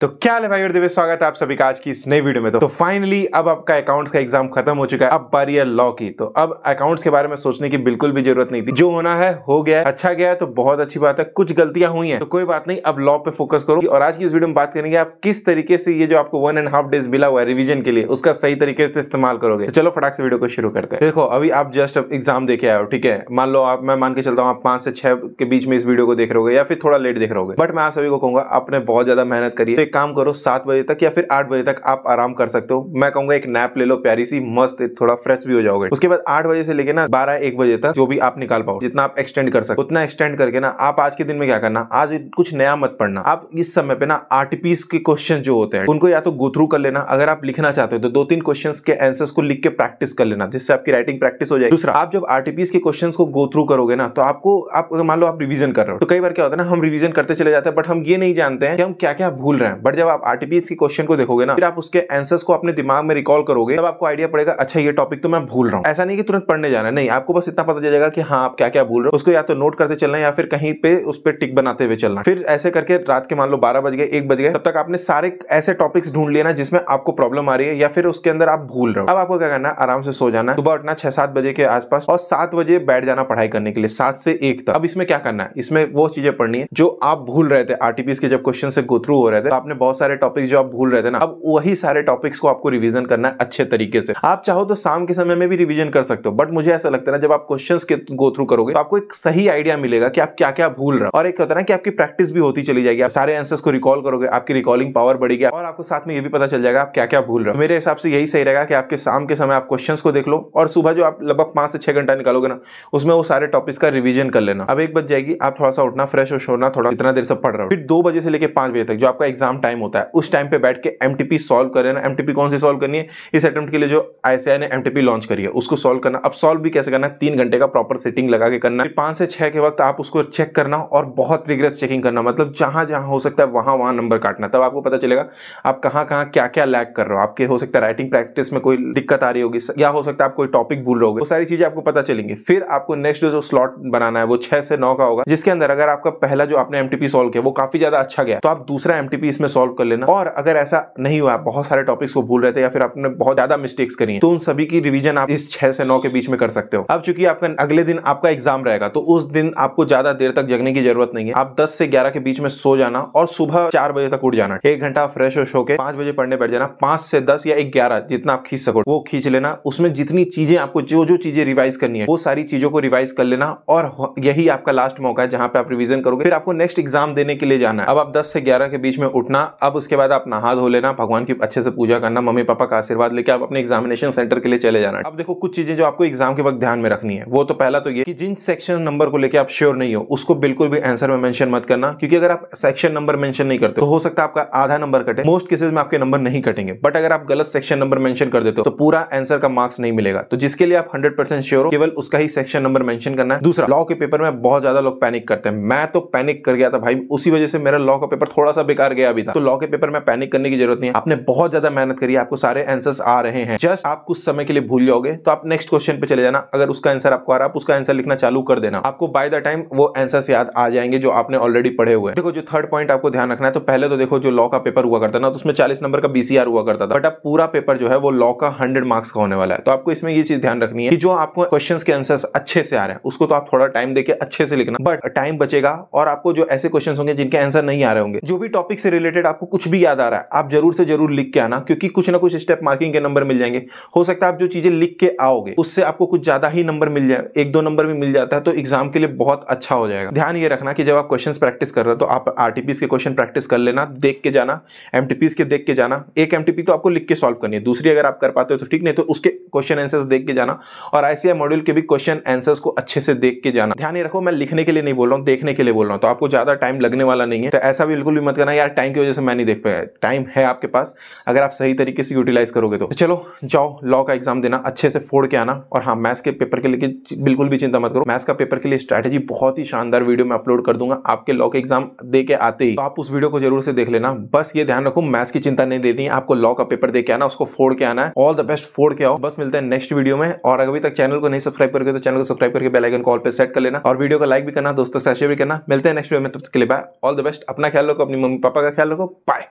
तो क्या है भाई दिव्य स्वागत है आप सभी का आज की इस नई वीडियो में तो, तो फाइनली अब आपका अकाउंट्स का एग्जाम खत्म हो चुका है अब बारी है लॉ की तो अब अकाउंट्स के बारे में सोचने की बिल्कुल भी जरूरत नहीं थी जो होना है हो गया है अच्छा गया है तो बहुत अच्छी बात है कुछ गलतियां हुई है तो कोई बात नहीं अब लॉ पे फोकस करो और आज की इस वीडियो में बात करेंगे आप किस तरीके से ये जो आपको वन एंड हाफ डेज मिला हुआ है रिविजन के लिए उसका सही तरीके से इस्तेमाल करोगे तो चलो फटाक से वीडियो को शुरू करते हैं देखो अभी आप जस्ट एग्जाम देखे आए ठीक है मान लो आप मैं मान के चलता हूँ आप पांच से छह के बीच में इस वीडियो को देख रहे हो या फिर थोड़ा लेट देख रहे हो बट मैं आप सभी को कहूंगा आपने बहुत ज्यादा मेहनत करी एक काम करो सात बजे तक या फिर आठ बजे तक आप आराम कर सकते हो मैं कहूंगा एक नैप ले लो प्यारी सी मस्त थोड़ा फ्रेश भी हो जाओगे उसके बाद आठ बजे से लेकर ना बारह एक बजे तक जो भी आप निकाल पाओ जितना आप एक्सटेंड कर सकते उतना एक्सटेंड करके ना आप आज के दिन में क्या करना आज कुछ नया मत पढ़ना आप इस समय पे ना पीस के क्वेश्चन जो होते हैं उनको या तो गो थ्रू कर लेना अगर आप लिखना चाहते हो तो दो तीन क्वेश्चन के आंसर को लिख के प्रैक्टिस कर लेना जिससे आपकी राइटिंग प्रैक्टिस हो जाएगी दूसरा आप जब आरटीपीस के क्वेश्चन को गो थ्रू करोगे ना तो आपको आप मान लो आप रिविजन कर रहे हो तो कई बार क्या होता है ना हम रिविजन करते चले जाते हैं बट हम ये नहीं जानते हैं कि हम क्या क्या भूल रहे हैं है बट जब आप आरटीपीएस के क्वेश्चन को देखोगे ना फिर आप उसके आंसर्स को अपने दिमाग में रिकॉल करोगे तब आपको आइडिया पड़ेगा अच्छा ये टॉपिक तो मैं भूल रहा हूँ ऐसा नहीं कि तुरंत पढ़ने जाना नहीं आपको बस इतना पता चलेगा कि हाँ आप क्या क्या भूल रहे हो उसको या तो नोट करते चलना या फिर कहीं पे उस पर टिक बनाते हुए चलना फिर ऐसे करके रात के मान लो बारह बज गए एक बज गए तब तक आपने सारे ऐसे टॉपिक्स ढूंढ लिया ना जिसमें आपको प्रॉब्लम आ रही है या फिर उसके अंदर आप भूल रहे हो अब आपको क्या करना आराम से सो जाना सुबह उठना छह सात बजे के आसपास और सात बजे बैठ जाना पढ़ाई करने के लिए सात से एक तक अब इसमें क्या करना है इसमें वो चीजें पढ़नी है जो आप भूल रहे थे आरटीपीएस के जब क्वेश्चन से गो थ्रू हो रहे थे तो आप आपने बहुत सारे टॉपिक्स जो आप भूल रहे थे ना अब वही सारे टॉपिक्स को आपको रिविजन करना है अच्छे तरीके से आप चाहो तो शाम के समय में भी रिविजन कर सकते हो बट मुझे ऐसा लगता है ना जब आप क्वेश्चन के गो थ्रू करोगे तो आपको एक सही आइडिया मिलेगा कि आप क्या क्या भूल रहे हो और एक होता है ना कि आपकी प्रैक्टिस भी होती चली जाएगी आप सारे आंसर्स को रिकॉल करोगे आपकी रिकॉलिंग पावर बढ़ेगी और आपको साथ में ये भी पता चल जाएगा आप क्या क्या भूल रहे हो तो मेरे हिसाब से यही सही रहेगा कि आपके शाम के समय आप क्वेश्चन को देख लो और सुबह जो आप लगभग पांच से छह घंटा निकालोगे ना उसमें वो सारे टॉपिक्स का रिविजन कर लेना अब एक बज जाएगी आप थोड़ा सा उठना फ्रेश होना थोड़ा इतना देर से पढ़ रहे हो फिर दो बजे से लेकर पांच बजे तक जो आपका एग्जाम टाइम होता है उस टाइम पे बैठ के एम टी सॉल्व करें ना एम कौन सी सॉल्व करनी है इस अटैम्प्ट के लिए जो आई ने एम लॉन्च करी है उसको सॉल्व करना अब सॉल्व भी कैसे करना है तीन घंटे का प्रॉपर सेटिंग लगा के करना पांच से छह के वक्त आप उसको चेक करना और बहुत रिग्रेस चेकिंग करना मतलब जहां जहां हो सकता है वहां वहां नंबर काटना तब आपको पता चलेगा आप कहाँ कहाँ क्या क्या लैक कर रहे हो आपके हो सकता है राइटिंग प्रैक्टिस में कोई दिक्कत आ रही होगी या हो सकता है आप कोई टॉपिक भूल रहे हो सारी चीज़ें आपको पता चलेंगे फिर आपको नेक्स्ट जो स्लॉट बनाना है वो छह से नौ का होगा जिसके अंदर अगर आपका पहला जो आपने एम सॉल्व किया वो काफ़ी ज़्यादा अच्छा गया तो आप दूसरा एम इसमें में सॉल्व कर लेना और अगर ऐसा नहीं हुआ बहुत सारे टॉपिक्स को भूल रहे थे या फिर आपने बहुत ज्यादा मिस्टेक्स करी है तो उन सभी की रिविजन आप इस छह से नौ के बीच में कर सकते हो अब चूंकि आपका अगले दिन आपका एग्जाम रहेगा तो उस दिन आपको ज्यादा देर तक जगने की जरूरत नहीं है आप दस से ग्यारह के बीच में सो जाना और सुबह चार बजे तक उठ जाना एक घंटा फ्रेश वेश होकर पांच बजे पढ़ने बैठ जाना पांच से दस या ग्यारह जितना आप खींच सको वो खींच लेना उसमें जितनी चीजें आपको जो जो चीजें रिवाइज करनी है वो सारी चीजों को रिवाइज कर लेना और यही आपका लास्ट मौका है जहां पे आप रिविजन करोगे फिर आपको नेक्स्ट एग्जाम देने के लिए जाना है अब आप दस से ग्यारह के बीच में उठना अपना अब उसके बाद आप नहा धो लेना भगवान की अच्छे से पूजा करना मम्मी पापा का आशीर्वाद लेके आप अपने एग्जामिनेशन सेंटर के लिए चले जाना अब देखो कुछ चीजें जो आपको एग्जाम के वक्त ध्यान में रखनी है वो तो पहला तो ये कि जिन सेक्शन नंबर को लेकर आप श्योर नहीं हो उसको बिल्कुल भी आंसर में मेंशन मत करना क्योंकि अगर आप सेक्शन नंबर मेंशन नहीं करते तो हो सकता है आपका आधा नंबर कटे मोस्ट केसेस में आपके नंबर नहीं कटेंगे बट अगर आप गलत सेक्शन नंबर मेंशन कर देते हो तो पूरा आंसर का मार्क्स नहीं मिलेगा तो जिसके लिए आप हंड्रेड परसेंट श्योर हो केवल उसका ही सेक्शन नंबर मेंशन करना है दूसरा लॉ के पेपर में बहुत ज्यादा लोग पैनिक करते हैं मैं तो पैनिक कर गया था भाई उसी वजह से मेरा लॉ का पेपर थोड़ा सा बेकार गया अभी था तो लॉ के पेपर में पैनिक करने की जरूरत नहीं है आपने बहुत ज्यादा मेहनत करी आपको सारे आंसर्स आ रहे हैं जस्ट आप कुछ समय के लिए भूल जाओगे तो आप नेक्स्ट क्वेश्चन पे चले जाना अगर उसका आंसर आपको आ रहा है उसका आंसर लिखना चालू कर देना आपको बाय द टाइम वो आंसर याद आ जाएंगे जो आपने ऑलरेडी पढ़े हुए देखो जो थर्ड पॉइंट आपको ध्यान रखना है तो पहले तो देखो जो लॉ का पेपर हुआ करता ना तो उसमें चालीस नंबर का बीसीआर हुआ करता था बट अब पूरा पेपर जो है वो लॉ का हंड्रेड मार्क्स का होने वाला है तो आपको इसमें यह चीज ध्यान रखनी है कि जो आपको क्वेश्चन के आंसर अच्छे से आ रहे हैं उसको तो आप थोड़ा टाइम देकर अच्छे से लिखना बट टाइम बचेगा और आपको जो ऐसे क्वेश्चन होंगे जिनके आंसर नहीं आ रहे होंगे जो भी टॉपिक से रिलेटेड रिलेटेड आपको कुछ भी याद आ रहा है आप जरूर से जरूर लिख के आना क्योंकि कुछ ना कुछ स्टेप मार्किंग के नंबर मिल जाएंगे हो सकता है आप जो चीज़ें लिख के आओगे उससे आपको कुछ ज़्यादा ही नंबर मिल जाए एक दो नंबर भी मिल जाता है तो एग्जाम के लिए बहुत अच्छा हो जाएगा ध्यान ये रखना कि जब आप क्वेश्चन प्रैक्टिस कर रहे हो तो आप आर के क्वेश्चन प्रैक्टिस कर लेना देख के जाना एम के देख के जाना एक एम तो आपको लिख के सॉल्व करनी है दूसरी अगर आप कर पाते हो तो ठीक नहीं तो उसके क्वेश्चन आंसर्स देख के जाना और आईसीआई मॉड्यूल के भी क्वेश्चन आंसर्स को अच्छे से देख के जाना ध्यान ये रखो मैं लिखने के लिए नहीं बोल रहा हूँ देखने के लिए बोल रहा हूँ तो आपको ज़्यादा टाइम लगने वाला नहीं है तो ऐसा बिल्कुल भी मत करना यार टाइम की वजह से मैं नहीं देख पाया टाइम है आपके पास अगर आप सही तरीके से यूटिलाइज करोगे तो।, तो चलो जाओ लॉ का एग्जाम देना अच्छे से फोड़ के आना और हाँ मैथ्स के पेपर के लिए बिल्कुल भी चिंता मत करो मैथ्स का पेपर के लिए स्ट्रैटेजी बहुत ही शानदार वीडियो में अपलोड कर दूंगा आपके लॉ के एग्जाम दे के आते ही तो आप उस वीडियो को जरूर से देख लेना बस ये ध्यान रखो मैथ्स की चिंता नहीं देनी आपको लॉ का पेपर दे के आना उसको फोड़ के आना है ऑल द बेस्ट फोड़ के आओ बस मिलते हैं नेक्स्ट वीडियो में और अभी तक चैनल को नहीं सब्सक्राइब तो करके तो चैनल को सब्सक्राइब करके बेलाइकन कॉल पर सेट कर लेना और वीडियो को लाइक भी करना दोस्तों से शेयर भी करना मिलते हैं नेक्स्ट वीडियो में तब तक के लिए बाय ऑल द बेस्ट अपना ख्याल रखो अपनी मम्मी पापा का ख्याल निकालने पाए